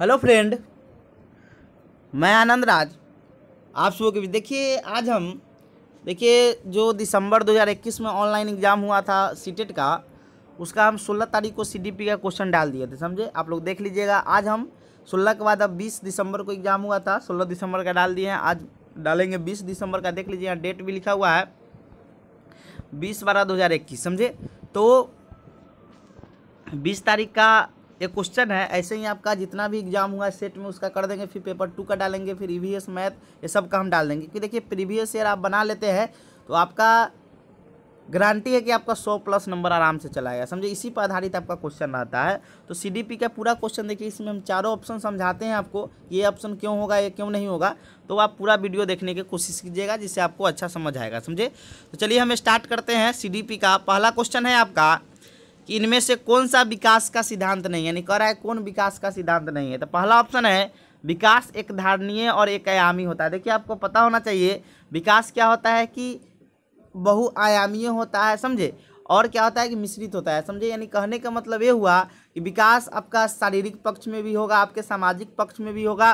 hello friend मैं आनंद राज आप सुबह के बीच देखिए आज हम देखिए जो दिसंबर 2021 में ऑनलाइन एग्ज़ाम हुआ था सीटेट e का उसका हम 16 तारीख को सीडीपी का क्वेश्चन डाल दिए थे समझे आप लोग देख लीजिएगा आज हम 16 के बाद अब 20 दिसंबर को एग्ज़ाम हुआ था 16 दिसंबर का डाल दिए हैं आज डालेंगे 20 दिसंबर का देख लीजिए यहाँ डेट भी लिखा हुआ है बीस बारह दो समझे तो बीस तारीख का एक क्वेश्चन है ऐसे ही आपका जितना भी एग्जाम हुआ सेट में उसका कर देंगे फिर पेपर टू का डालेंगे फिर ईवीएस मैथ ये सब का हम डाल देंगे क्योंकि देखिए प्रीवियस ईयर आप बना लेते हैं तो आपका गारंटी है कि आपका सौ प्लस नंबर आराम से चलाएगा समझे इसी पर आधारित आपका क्वेश्चन रहता है तो सी का पूरा क्वेश्चन देखिए इसमें हम चारों ऑप्शन समझाते हैं आपको ये ऑप्शन क्यों होगा ये क्यों नहीं होगा तो आप पूरा वीडियो देखने की कोशिश कीजिएगा जिससे आपको अच्छा समझ आएगा समझे तो चलिए हम स्टार्ट करते हैं सी का पहला क्वेश्चन है आपका कि इनमें से कौन सा विकास का सिद्धांत नहीं है यानी कह रहा है कौन विकास का सिद्धांत नहीं है तो पहला ऑप्शन है विकास एक धारणीय और एक आयामी होता है देखिए आपको पता होना चाहिए विकास क्या होता है कि बहुआयामीय होता है समझे और क्या होता है कि मिश्रित होता है समझे यानी कहने का मतलब ये हुआ कि विकास आपका शारीरिक पक्ष में भी होगा आपके सामाजिक पक्ष में भी होगा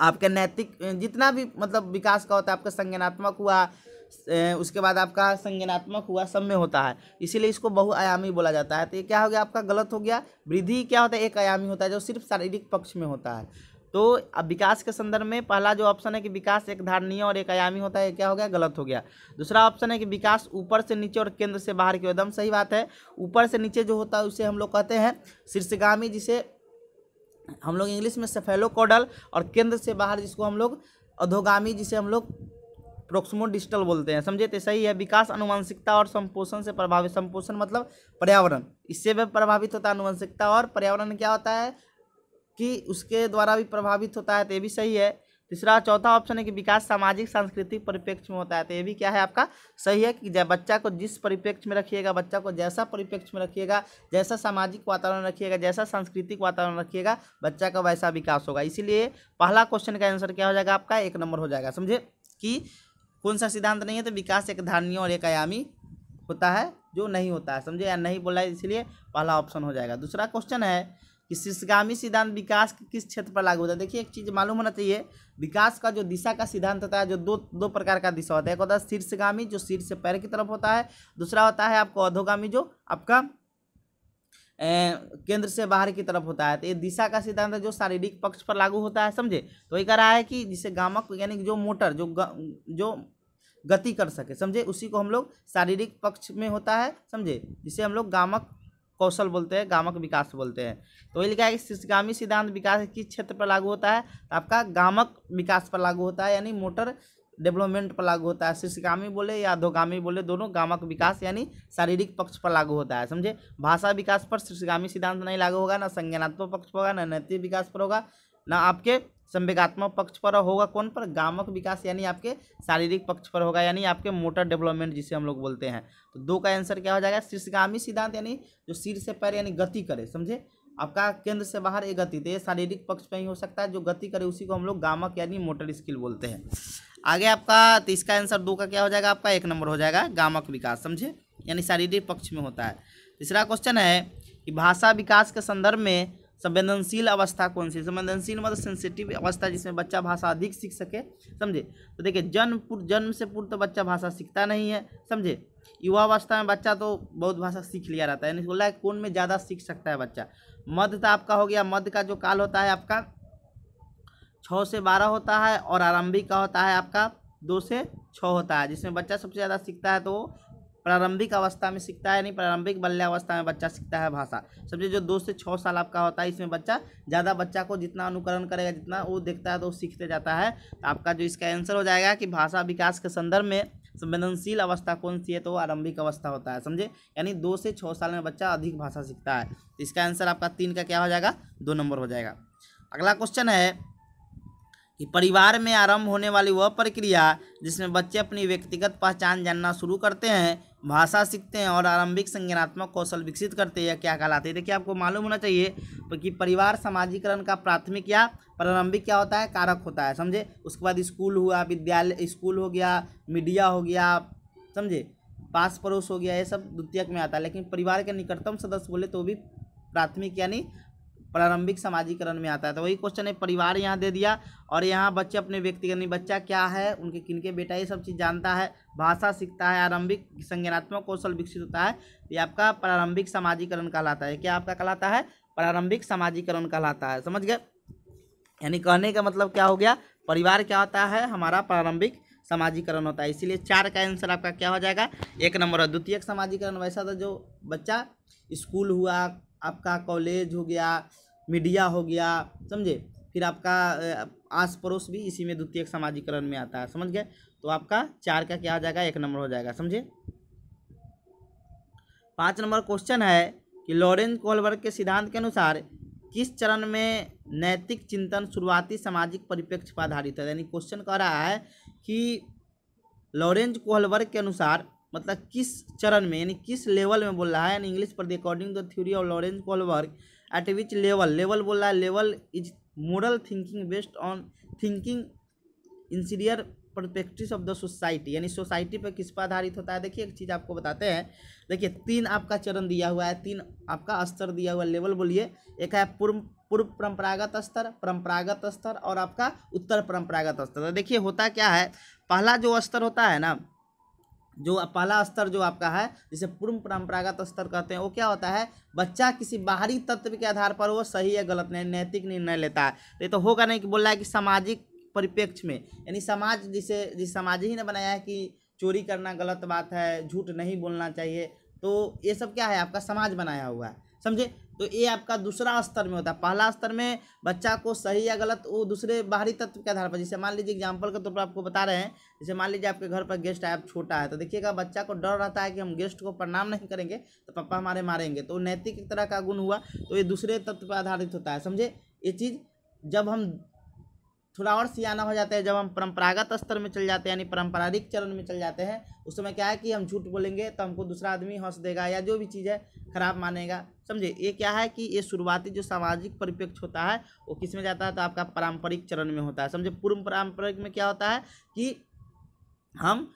आपके नैतिक जितना भी मतलब विकास का होता है आपका संज्ञानात्मक हुआ उसके बाद आपका संज्ञानात्मक हुआ सब में होता है इसीलिए इसको बहुआयामी बोला जाता है तो ये क्या हो गया आपका गलत हो गया वृद्धि क्या होता है एक आयामी होता है जो सिर्फ शारीरिक पक्ष में होता है तो अब विकास के संदर्भ में पहला जो ऑप्शन है कि विकास एक धारणीय और एक आयामी होता है क्या हो गया गलत हो गया दूसरा ऑप्शन है कि विकास ऊपर से नीचे और केंद्र से बाहर की एकदम सही बात है ऊपर से नीचे जो होता है उसे हम लोग कहते हैं शीर्षगामी जिसे हम लोग इंग्लिश में सफेलो और केंद्र से बाहर जिसको हम लोग अधोगामी जिसे हम लोग प्रोक्समो डिजिटल बोलते हैं समझे तो सही है विकास अनुवंशिकता और संपोषण से प्रभावित संपोषण मतलब पर्यावरण इससे भी प्रभावित होता है अनुवंशिकता और पर्यावरण क्या होता है कि उसके द्वारा भी प्रभावित होता है तो ये भी सही है तीसरा चौथा ऑप्शन है कि विकास सामाजिक सांस्कृतिक परिप्रेक्ष्य में होता है तो ये भी क्या है आपका सही है कि बच्चा को जिस परिप्रेक्ष्य में रखिएगा बच्चा को जैसा परिप्रेक्ष्य में रखिएगा जैसा सामाजिक वातावरण रखिएगा जैसा सांस्कृतिक वातावरण रखिएगा बच्चा का वैसा विकास होगा इसीलिए पहला क्वेश्चन का आंसर क्या हो जाएगा आपका एक नंबर हो जाएगा समझे कि कौन सा सिद्धांत नहीं है तो विकास एक धारणीय और एक आयामी होता है जो नहीं होता है समझे या नहीं बोला इसलिए पहला ऑप्शन हो जाएगा दूसरा क्वेश्चन है कि शीर्षगामी सिद्धांत विकास किस क्षेत्र पर लागू होता है देखिए एक चीज़ मालूम होना चाहिए विकास का जो दिशा का सिद्धांत होता है जो दो दो प्रकार का दिशा होता है एक होता है शीर्षगामी जो शीर्ष से पैर की तरफ होता है दूसरा होता है आपको अधोगामी जो आपका केंद्र से बाहर की तरफ होता है तो ये दिशा का सिद्धांत है जो शारीरिक पक्ष पर लागू होता है समझे तो ये कह रहा है कि जिसे गामक यानी जो मोटर जो ग, जो गति कर सके समझे उसी को हम लोग शारीरिक पक्ष में होता है समझे जिसे हम लोग गामक कौशल बोलते हैं गामक विकास बोलते हैं तो ये लिखा है कि शीर्षगामी सिद्धांत विकास किस क्षेत्र पर लागू होता है तो आपका गामक विकास पर लागू होता है यानी मोटर डेवलपमेंट पर लागू होता है शीर्षगामी बोले या अधोगामी बोले दोनों गामक विकास यानी शारीरिक पक्ष पर लागू होता है समझे भाषा विकास पर शीर्षगामी सिद्धांत नहीं लागू होगा ना संज्ञानात्मक पक्ष पर होगा ना नैतिक विकास पर होगा ना आपके संवेगात्मक पक्ष पर होगा कौन पर गामक विकास यानी आपके शारीरिक पक्ष पर होगा यानी आपके मोटर डेवलपमेंट जिसे हम लोग बोलते हैं तो दो का आंसर क्या हो जाएगा शीर्षगामी सिद्धांत यानी जो सिर से पैर यानी गति करे समझे आपका केंद्र से बाहर एक गति तो ये शारीरिक पक्ष पर ही हो सकता है जो गति करे उसी को हम लोग गामक यानी मोटर स्किल बोलते हैं आगे आपका तो इसका आंसर दो का क्या हो जाएगा आपका एक नंबर हो जाएगा गामक विकास समझे यानी शारीरिक पक्ष में होता है तीसरा क्वेश्चन है कि भाषा विकास के संदर्भ में संवेदनशील अवस्था कौन सी संवेदनशील मतलब सेंसिटिव अवस्था जिसमें बच्चा भाषा अधिक सीख सके समझे तो देखिए जन्म जन्म से पूर्व तो बच्चा भाषा सीखता नहीं है समझे युवा अवस्था में बच्चा तो बहुत भाषा सीख लिया रहता है यानी बोला है कौन में ज़्यादा सीख सकता है बच्चा मध्य तो आपका हो गया मध्य का जो काल होता है आपका छः से बारह होता है और आरंभिक का होता है आपका दो से छः होता है जिसमें बच्चा सबसे ज़्यादा सीखता है तो प्रारंभिक अवस्था में सीखता है नहीं प्रारंभिक बल्यावस्था में बच्चा सीखता है भाषा सबसे जो दो से छः साल आपका होता है इसमें बच्चा ज़्यादा बच्चा को जितना अनुकरण करेगा जितना वो देखता है तो सीखते जाता है तो आपका जो इसका आंसर हो जाएगा कि भाषा विकास के संदर्भ में संवेदनशील अवस्था कौन सी है तो आरंभिक अवस्था होता है समझे यानी दो से छः साल में बच्चा अधिक भाषा सीखता है इसका आंसर आपका तीन का क्या हो जाएगा दो नंबर हो जाएगा अगला क्वेश्चन है कि परिवार में आरंभ होने वाली वह प्रक्रिया जिसमें बच्चे अपनी व्यक्तिगत पहचान जानना शुरू करते हैं भाषा सीखते हैं और आरंभिक संज्ञानात्मक कौशल विकसित करते हैं क्या कहलाते हैं देखिए आपको मालूम होना चाहिए कि परिवार सामाजिकरण का प्राथमिक या प्रारंभिक क्या होता है कारक होता है समझे उसके बाद स्कूल हुआ विद्यालय स्कूल हो गया मीडिया हो गया समझे पास पड़ोस हो गया ये सब द्वितीयक में आता है लेकिन परिवार के निकटतम सदस्य बोले तो भी प्राथमिक यानी प्रारंभिक समाजीकरण में आता है तो वही क्वेश्चन है परिवार यहाँ दे दिया और यहाँ बच्चे अपने व्यक्तिगत बच्चा क्या है उनके किनके बेटा ये सब चीज़ जानता है भाषा सीखता है आरंभिक संज्ञानात्मक कौशल विकसित होता है ये आपका प्रारंभिक समाजीकरण कहलाता है क्या आपका कहलाता है प्रारंभिक समाजीकरण कहलाता है समझ गए यानी कहने का मतलब क्या हो गया परिवार क्या होता है हमारा प्रारंभिक समाजीकरण होता है इसीलिए चार का आंसर आपका क्या हो जाएगा एक नंबर और द्वितीय समाजीकरण वैसा था तो जो बच्चा स्कूल हुआ आपका कॉलेज हो गया मीडिया हो गया समझे फिर आपका आस पड़ोस भी इसी में द्वितीय सामाजिकरण में आता है समझ गए तो आपका चार का क्या आ जाएगा एक नंबर हो जाएगा समझे पाँच नंबर क्वेश्चन है कि लॉरेंस कोलबर्ग के सिद्धांत के अनुसार किस चरण में नैतिक चिंतन शुरुआती सामाजिक परिप्रेक्ष्य पर आधारित है यानी क्वेश्चन कह रहा है कि लॉरेंस कोहलवर्ग के अनुसार मतलब किस चरण में यानी किस लेवल में बोल रहा है यानी इंग्लिश पर the according to the theory of Lawrence Kohlberg at which level level बोल रहा है level is moral thinking based on thinking interior perspective of the society यानी सोसाइटी पर किस पर आधारित होता है देखिए एक चीज़ आपको बताते हैं देखिए तीन आपका चरण दिया हुआ है तीन आपका स्तर दिया हुआ लेवल बोलिए एक है पूर्व पूर्व परंपरागत स्तर परंपरागत स्तर और आपका उत्तर परंपरागत स्तर तो देखिए होता क्या है पहला जो स्तर होता है ना जो पहला स्तर जो आपका है जिसे पूर्व परंपरागत स्तर कहते हैं वो क्या होता है बच्चा किसी बाहरी तत्व के आधार पर वो सही या गलत नहीं नैतिक निर्णय लेता है तो ये तो होगा नहीं कि बोल रहा है कि सामाजिक परिप्रेक्ष्य में यानी समाज जिसे जिस समाज ही ने बनाया है कि चोरी करना गलत बात है झूठ नहीं बोलना चाहिए तो ये सब क्या है आपका समाज बनाया हुआ है समझे तो ये आपका दूसरा स्तर में होता है पहला स्तर में बच्चा को सही या गलत वो दूसरे बाहरी तत्व के आधार पर जैसे मान लीजिए एग्जाम्पल के तौर पर आपको बता रहे हैं जैसे मान लीजिए आपके घर पर गेस्ट आया छोटा है तो देखिएगा बच्चा को डर रहता है कि हम गेस्ट को प्रणाम नहीं करेंगे तो पापा हमारे मारेंगे तो नैतिक तरह का गुण हुआ तो ये दूसरे तत्व पर आधारित होता है समझे ये चीज़ जब हम थोड़ा और सियाना हो जाता है जब हम परंपरागत स्तर में चल जाते हैं यानी पारंपरिक चरण में चल जाते हैं उस समय क्या है कि हम झूठ बोलेंगे तो हमको दूसरा आदमी हंस देगा या जो भी चीज़ है खराब मानेगा समझे ये क्या है कि ये शुरुआती जो सामाजिक परिप्रेक्ष्य होता है वो किस में जाता है तो आपका पारंपरिक चरण में होता है समझे पूर्व पारंपरिक में क्या होता है कि हम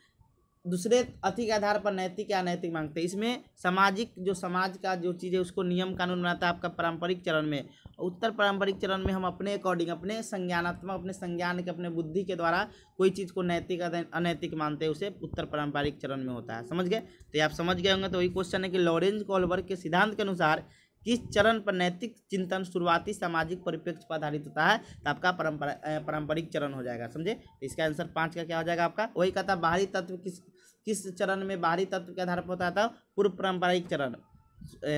दूसरे अति के आधार पर नैतिक या अनैतिक मांगते हैं इसमें सामाजिक जो समाज का जो चीज़ है उसको नियम कानून बनाता है आपका पारंपरिक चरण में उत्तर पारंपरिक चरण में हम अपने अकॉर्डिंग अपने संज्ञानात्मक अपने संज्ञान के अपने बुद्धि के द्वारा कोई चीज़ को नैतिक अनैतिक मानते हैं उसे उत्तर पारंपरिक चरण में होता है समझ गए तो आप समझ गए होंगे तो वही क्वेश्चन है कि लॉरेंज कॉलबर्ग के सिद्धांत के अनुसार किस चरण पर नैतिक चिंतन शुरुआती सामाजिक परिप्रेक्ष पर आधारित होता है तो आपका परंपरा पारंपरिक चरण हो जाएगा समझे तो इसका आंसर पाँच का क्या हो जाएगा आपका वही कहता बाहरी तत्व किस किस चरण में बाहरी तत्व के आधार पर होता था पूर्व पारंपरिक चरण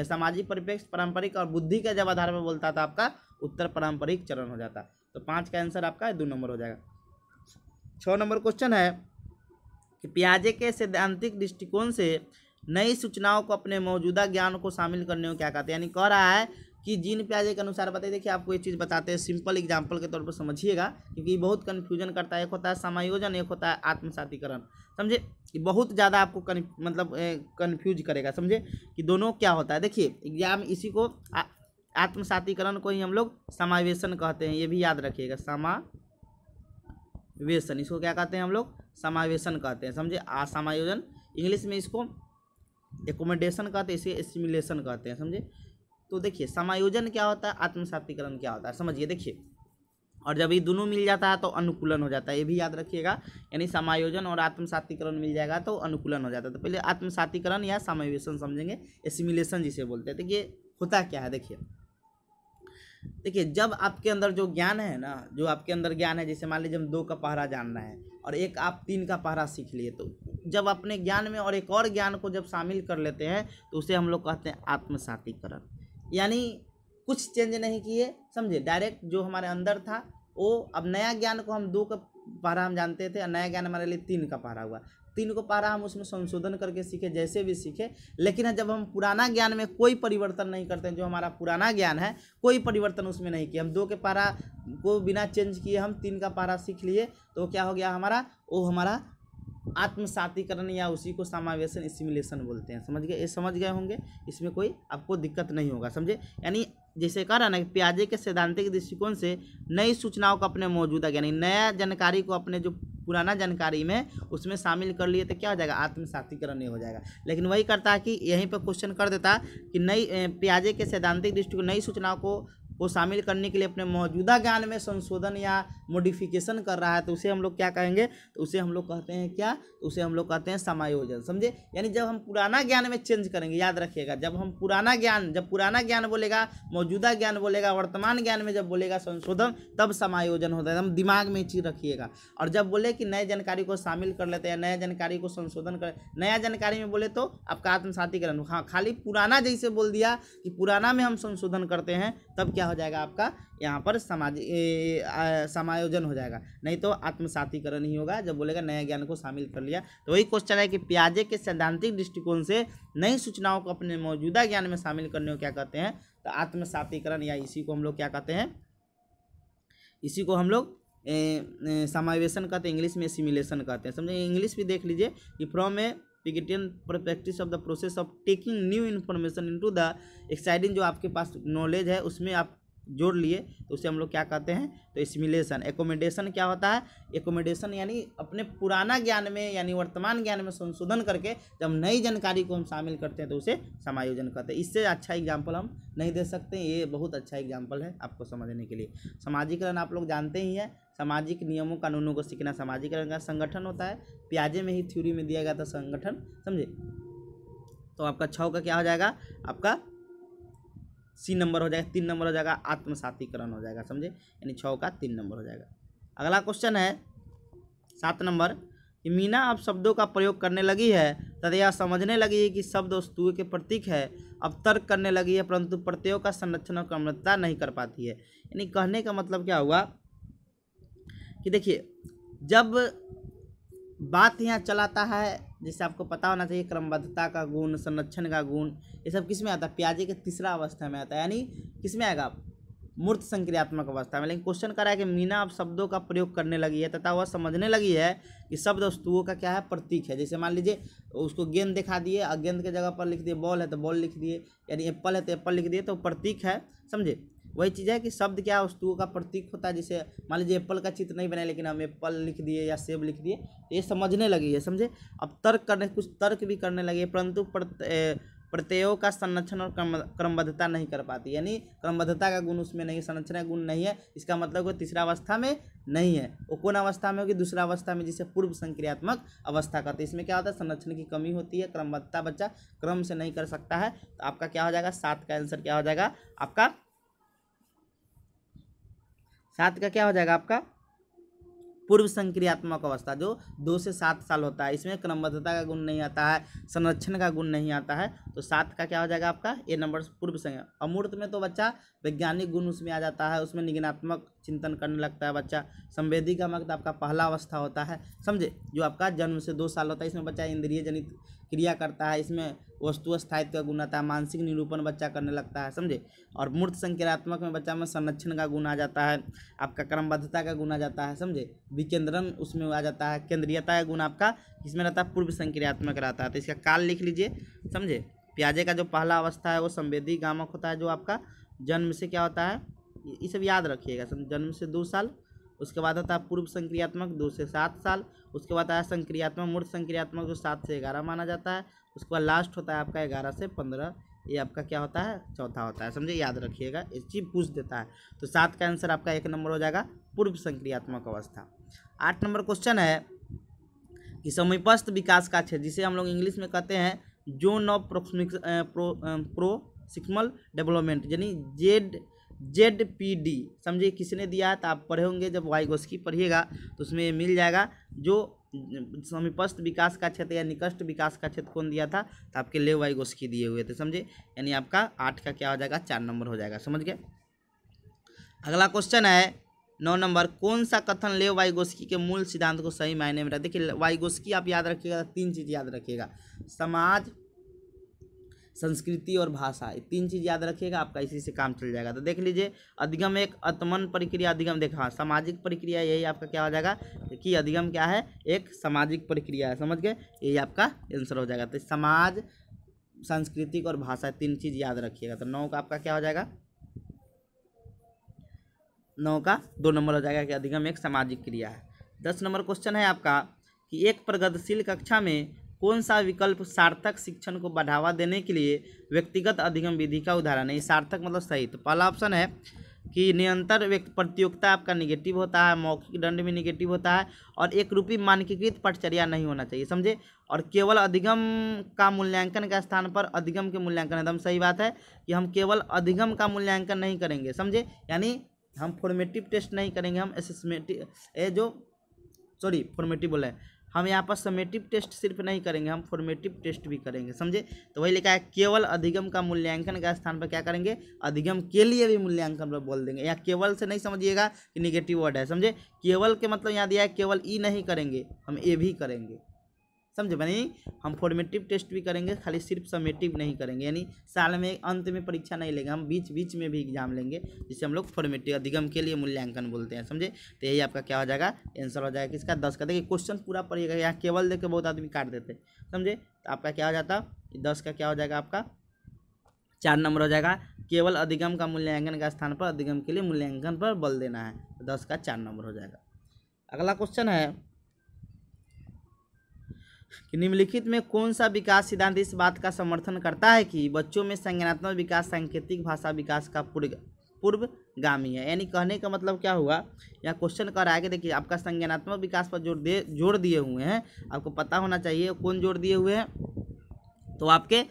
सामाजिक परिप्रेक्ष्य पारंपरिक और बुद्धि का जब आधार पर बोलता था आपका उत्तर पारंपरिक चरण हो जाता तो पाँच का आंसर आपका दो नंबर हो जाएगा छः नंबर क्वेश्चन है कि प्याजे के सैद्धांतिक दृष्टिकोण से नई सूचनाओं को अपने मौजूदा ज्ञान को शामिल करने को क्या कहते हैं यानी कह रहा है कि जीन प्याजे के अनुसार बताइए देखिए आपको ये चीज़ बताते हैं सिंपल एग्जाम्पल के तौर पर समझिएगा क्योंकि बहुत कन्फ्यूजन करता है एक होता है समायोजन एक होता है आत्मसातीकरण समझे कि बहुत ज़्यादा आपको कन, मतलब कन्फ्यूज करेगा समझे कि दोनों क्या होता है देखिए एग्जाम इसी को आत्मसातीकरण को ही हम लोग समावेशन कहते हैं ये भी याद रखिएगा समावेशन इसको क्या कहते हैं हम लोग समावेशन कहते हैं समझे असमायोजन इंग्लिश में इसको एकोमोडेशन कहते हैं इसे एसिमुलेशन कहते हैं समझे तो देखिए समायोजन क्या होता है आत्मसातीकरण क्या होता है समझिए देखिए और जब ये दोनों मिल जाता है तो अनुकूलन हो जाता है ये भी याद रखिएगा यानी समायोजन और आत्मसातीकरण मिल जाएगा तो अनुकूलन हो जाता है तो पहले आत्मसातीकरण या समावेशन समझेंगे एसिमिलेशन जिसे बोलते हैं देखिए होता क्या है देखिए देखिए जब आपके अंदर जो ज्ञान है ना जो आपके अंदर ज्ञान है जैसे मान लीजिए हम दो का पहरा जान रहे हैं और एक आप तीन का पहरा सीख लिए तो जब अपने ज्ञान में और एक और ज्ञान को जब शामिल कर लेते हैं तो उसे हम लोग कहते हैं आत्मसातीकरण यानी कुछ चेंज नहीं किए समझे डायरेक्ट जो हमारे अंदर था वो अब नया ज्ञान को हम दो का पारा हम जानते थे और नया ज्ञान हमारे लिए तीन का पारा हुआ तीन को पारा हम उसमें संशोधन करके सीखे जैसे भी सीखे लेकिन जब हम पुराना ज्ञान में कोई परिवर्तन नहीं करते जो हमारा पुराना ज्ञान है कोई परिवर्तन उसमें नहीं किया हम दो के पारा को बिना चेंज किए हम तीन का पारा सीख लिए तो क्या हो गया हमारा वो हमारा आत्मसातीकरण या उसी को समावेशन स्टिमुलेशन बोलते हैं समझ गए ये समझ गए होंगे इसमें कोई आपको दिक्कत नहीं होगा समझे यानी जिसके कारण है ना कि प्याजे के सैद्धांतिक दृष्टिकोण से नई सूचनाओं को अपने मौजूदा यानी नया जानकारी को अपने जो पुराना जानकारी में उसमें शामिल कर लिए तो क्या हो जाएगा आत्मसातीकरण नहीं हो जाएगा लेकिन वही करता है कि यहीं पर क्वेश्चन कर देता कि नई प्याजे के सैद्धांतिक दृष्टिकोण नई सूचनाओं को को शामिल करने के लिए अपने मौजूदा ज्ञान में संशोधन या मोडिफिकेशन कर रहा है तो उसे हम लोग क्या कहेंगे तो उसे हम लोग कहते हैं क्या तो उसे हम लोग कहते हैं समायोजन समझे यानी जब हम पुराना ज्ञान में चेंज करेंगे याद रखिएगा जब हम पुराना ज्ञान जब पुराना ज्ञान बोलेगा मौजूदा ज्ञान बोलेगा वर्तमान ज्ञान में जब बोलेगा संशोधन तब समायोजन होता है हम दिमाग में चीज रखिएगा और जब बोले कि नए जानकारी को शामिल कर लेते हैं नया जानकारी को संशोधन कर नया जानकारी में बोले तो आपका आत्मसातीकरण हाँ खाली पुराना जैसे बोल दिया कि पुराना में हम संशोधन करते हैं तब क्या क्या हो जाएगा आपका यहाँ पर सामाजिक समायोजन हो जाएगा नहीं तो आत्मसातीकरण ही होगा जब बोलेगा नया ज्ञान को शामिल कर लिया तो वही क्वेश्चन है कि प्याजे के सैद्धांतिक दृष्टिकोण से नई सूचनाओं को अपने मौजूदा ज्ञान में शामिल करने को क्या कहते हैं तो आत्मसातीकरण या इसी को हम लोग क्या कहते हैं इसी को हम लोग समावेशन कहते हैं इंग्लिश में सिमुलेशन कहते हैं समझे इंग्लिश भी देख लीजिए कि from a Piagetian practice of the process of taking new information into the existing जो आपके पास नॉलेज है उसमें आप जोड़ लिए तो उसे हम लोग क्या कहते हैं तो एसिमिलेशन एकोमोडेशन क्या होता है एकोमोडेशन यानी अपने पुराना ज्ञान में यानी वर्तमान ज्ञान में संशोधन करके जब नई जानकारी को हम शामिल करते हैं तो उसे समायोजन कहते हैं इससे अच्छा एग्जाम्पल हम नहीं दे सकते ये बहुत अच्छा एग्जाम्पल है आपको समझने के लिए सामाजिकरण आप लोग जानते ही हैं सामाजिक नियमों कानूनों को सीखना सामाजिकरण का संगठन होता है प्याजे में ही थ्योरी में दिया गया था संगठन समझे तो आपका छः का क्या हो जाएगा आपका सी नंबर हो जाएगा तीन नंबर हो जाएगा आत्मसातीकरण हो जाएगा समझे यानी छः का तीन नंबर हो जाएगा अगला क्वेश्चन है सात नंबर कि मीना अब शब्दों का प्रयोग करने लगी है तथा यह समझने लगी है कि शब्द वस्तुओं के प्रतीक है अब तर्क करने लगी है परंतु प्रत्ययों का संरक्षण और क्रमता नहीं कर पाती है यानी कहने का मतलब क्या हुआ कि देखिए जब बात यहाँ चलाता है जैसे आपको पता होना चाहिए क्रमबद्धता का गुण संरक्षण का गुण ये सब किस में आता है प्याजे के तीसरा अवस्था में आता है यानी किस में आएगा मूर्त संक्रियात्मक अवस्था में लेकिन क्वेश्चन करा है कि मीना अब शब्दों का प्रयोग करने लगी है तथा वह समझने लगी है कि शब्द वस्तुओं का क्या है प्रतीक है जैसे मान लीजिए उसको गेंद दिखा दिए और गेंद के जगह पर लिख दिए बॉल है तो बॉल लिख दिए यानी एप्पल है तो एप्पल लिख दिए तो प्रतीक है समझे वही चीज़ है कि शब्द क्या वस्तुओं का प्रतीक होता है जैसे मान लीजिए एप्पल का चित्र नहीं बनाए लेकिन हम एप्पल लिख दिए या सेब लिख दिए तो ये समझने लगी है समझे अब तर्क करने कुछ तर्क भी करने लगे परंतु प्रत्ययों का संरक्षण और क्रम क्रमबद्धता नहीं कर पाती यानी क्रमबद्धता का गुण उसमें नहीं है संरक्षण का गुण नहीं है इसका मतलब वो तीसरा अवस्था में नहीं है वो कौन अवस्था में होगी दूसरा अवस्था में जिसे पूर्व संक्रियात्मक अवस्था कहते हैं इसमें क्या होता है संरक्षण की कमी होती है क्रमबद्धता बच्चा क्रम से नहीं कर सकता है तो आपका क्या हो जाएगा सात का आंसर क्या हो जाएगा आपका सात का क्या हो जाएगा आपका पूर्व संक्रियात्मक अवस्था जो दो से सात साल होता है इसमें क्रमबद्धता का गुण नहीं आता है संरक्षण का गुण नहीं आता है तो सात का क्या हो जाएगा आपका ये नंबर पूर्व संज्ञा अमूर्त में तो बच्चा वैज्ञानिक गुण उसमें आ जाता है उसमें निगनात्मक चिंतन करने लगता है बच्चा संवेदी का वक्त मतलब आपका पहला अवस्था होता है समझे जो आपका जन्म से दो साल होता है इसमें बच्चा इंद्रिय जनित क्रिया करता है इसमें वस्तु स्थायित्व का गुण आता है मानसिक निरूपण बच्चा करने लगता है समझे और मूर्त संक्रियात्मक में बच्चा में संरक्षण का गुण आ जाता है आपका क्रमबद्धता का गुण आ जाता है समझे विकेंद्रन उसमें आ जाता है केंद्रीयता का गुण आपका इसमें रहता है पूर्व संक्रियात्मक रहता है तो इसका काल लिख लीजिए समझे प्याजे का जो पहला अवस्था है वो संवेदी गामक होता है जो आपका जन्म से क्या होता है ये सब याद रखिएगा जन्म से दो साल उसके बाद होता है पूर्व संक्रियात्मक दो से सात साल उसके बाद आया संक्रियात्मक मूर्ख संक्रियात्मक जो सात से ग्यारह माना जाता है उसके बाद लास्ट होता है आपका ग्यारह से पंद्रह ये आपका क्या होता है चौथा होता है समझे याद रखिएगा इस चीज़ पूछ देता है तो सात का आंसर आपका एक नंबर हो जाएगा पूर्व संक्रियात्मक अवस्था आठ नंबर क्वेश्चन है कि समीपस्थ विकास का क्षेत्र जिसे हम लोग इंग्लिश में कहते हैं zone of proximal pro pro development यानी जेड जेड पी डी समझिए किसने दिया है तो आप पढ़े होंगे जब वाई वाइगोस्की पढ़िएगा तो उसमें मिल जाएगा जो समीपस्थ विकास का क्षेत्र या निकष्ट विकास का क्षेत्र कौन दिया था तो आपके ले वाइगोस्की दिए हुए थे समझे यानी आपका आठ का क्या हो जाएगा चार नंबर हो जाएगा समझ गए अगला क्वेश्चन है नौ नंबर कौन सा कथन ले वाइगोस्की के मूल सिद्धांत को सही मायने में रहा देखिए वाइगोस्की आप याद रखिएगा तीन चीज़ याद रखिएगा समाज संस्कृति और भाषा तीन चीज़ याद रखिएगा आपका इसी से काम चल जाएगा तो देख लीजिए अधिगम एक अतमन प्रक्रिया अधिगम देखा हाँ सामाजिक प्रक्रिया यही आपका क्या हो जाएगा कि अधिगम क्या है एक सामाजिक प्रक्रिया है समझ गए यही आपका आंसर हो जाएगा तो समाज सांस्कृतिक और भाषा तीन चीज़ याद रखिएगा तो नौ का आपका क्या हो जाएगा नौ का दो नंबर हो जाएगा कि अधिगम एक सामाजिक क्रिया है दस नंबर क्वेश्चन है आपका कि एक प्रगतिशील कक्षा में कौन सा विकल्प सार्थक शिक्षण को बढ़ावा देने के लिए व्यक्तिगत अधिगम विधि का उदाहरण है सार्थक मतलब सही तो पहला ऑप्शन है कि निरंतर व्यक्ति प्रतियोगिता आपका निगेटिव होता है मौखिक दंड भी निगेटिव होता है और एक रूपी मानकीकृत पटचर्या नहीं होना चाहिए समझे और केवल अधिगम का मूल्यांकन के स्थान पर अधिगम के मूल्यांकन एकदम सही बात है कि हम केवल अधिगम का मूल्यांकन नहीं करेंगे समझे यानी हम फॉर्मेटिव टेस्ट नहीं करेंगे हम एसेसमेटिव ए जो सॉरी फॉर्मेटिव बोले हम यहाँ पर समेटिव टेस्ट सिर्फ नहीं करेंगे हम फॉर्मेटिव टेस्ट भी करेंगे समझे तो वही लिखा है केवल अधिगम का मूल्यांकन का स्थान पर क्या करेंगे अधिगम के लिए भी मूल्यांकन पर बोल देंगे यहाँ केवल से नहीं समझिएगा कि निगेटिव वर्ड है समझे केवल के मतलब यहाँ दिया है केवल ई नहीं करेंगे हम ए भी करेंगे समझे बनी हम फॉर्मेटिव टेस्ट भी करेंगे खाली सिर्फ समेटिव नहीं करेंगे यानी साल में अंत में परीक्षा नहीं लेंगे हम बीच बीच में भी एग्जाम लेंगे जिसे हम लोग फॉर्मेटिव अधिगम के लिए मूल्यांकन बोलते हैं समझे तो यही आपका क्या हो जाएगा आंसर हो जाएगा किसका दस का देखिए क्वेश्चन पूरा पड़ेगा यहाँ केवल देख बहुत आदमी काट देते समझे तो आपका क्या हो जाता दस का क्या हो जाएगा आपका चार नंबर हो जाएगा केवल अधिगम का मूल्यांकन का स्थान पर अधिगम के लिए मूल्यांकन पर बल देना है दस का चार नंबर हो जाएगा अगला क्वेश्चन है कि निम्नलिखित में कौन सा विकास सिद्धांत इस बात का समर्थन करता है कि बच्चों में संज्ञानात्मक विकास सांकेतिक भाषा विकास का पूर्व पूर्वगामी है यानी कहने का मतलब क्या हुआ यहाँ क्वेश्चन कर आगे देखिए आपका संज्ञानात्मक विकास पर जोर दे जोर दिए हुए हैं आपको पता होना चाहिए कौन जोर दिए हुए हैं तो आपके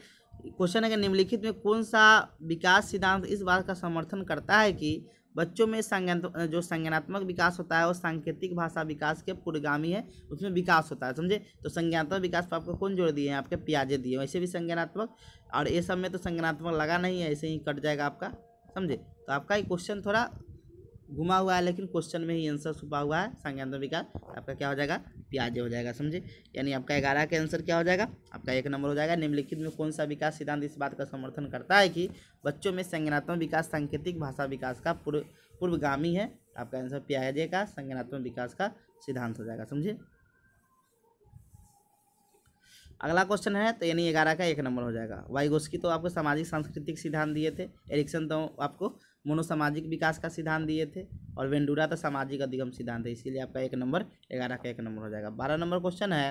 क्वेश्चन है कि निम्नलिखित में कौन सा विकास सिद्धांत इस बात का समर्थन करता है कि बच्चों में संज्ञान जो संज्ञानात्मक विकास होता है वो सांकेतिक भाषा विकास के पूर्वगामी है उसमें विकास होता है समझे तो संज्ञानात्मक विकास पर आपको कौन जोड़ दिए हैं आपके प्याजे दिए वैसे भी संज्ञानात्मक और ये सब में तो संज्ञानात्मक लगा नहीं है ऐसे ही कट जाएगा आपका समझे तो आपका ये क्वेश्चन थोड़ा घुमा हुआ है लेकिन क्वेश्चन में ही आंसर छुपा हुआ है संज्ञानात्मक विकास तो आपका क्या हो जाएगा प्याजे हो जाएगा समझे यानी आपका ग्यारह का आंसर क्या हो जाएगा आपका एक नंबर हो जाएगा निम्नलिखित में कौन सा विकास सिद्धांत इस बात का समर्थन करता है कि बच्चों में संज्ञानात्मक विकास सांकेतिक भाषा विकास का पूर्व पूर्वगामी है तो आपका आंसर प्याजे का संज्ञानात्मक विकास का सिद्धांत हो जाएगा समझे अगला क्वेश्चन है तो यानी ग्यारह का एक नंबर हो जाएगा वाइगोस्की तो आपको सामाजिक सांस्कृतिक सिद्धांत दिए थे एरिक्सन तो आपको मनोसामाजिक विकास का सिद्धांत दिए थे और वेंडूरा तो सामाजिक अधिगम सिद्धांत है इसीलिए आपका एक नंबर ग्यारह का एक नंबर हो जाएगा बारह नंबर क्वेश्चन है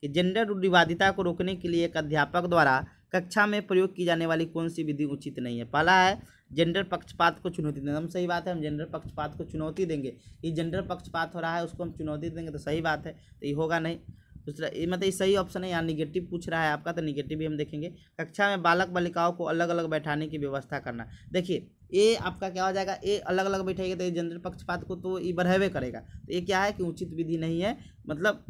कि जेंडर रूढ़िवादिता को रोकने के लिए एक अध्यापक द्वारा कक्षा में प्रयोग की जाने वाली कौन सी विधि उचित नहीं है पहला है जेंडर पक्षपात को चुनौती देना हम सही बात है हम जेंडर पक्षपात को चुनौती देंगे ये जेंडर पक्षपात हो रहा है उसको हम चुनौती देंगे तो सही बात है तो ये होगा नहीं दूसरा तो मतलब ये सही ऑप्शन है यहाँ निगेटिव पूछ रहा है आपका तो निगेटिव भी हम देखेंगे कक्षा में बालक बालिकाओं को अलग अलग बैठाने की व्यवस्था करना देखिए ए आपका क्या हो जाएगा ए अलग अलग बैठेगा तो ये जनरल पक्षपात को तो ये बढ़ेवे करेगा तो ये क्या है कि उचित विधि नहीं है मतलब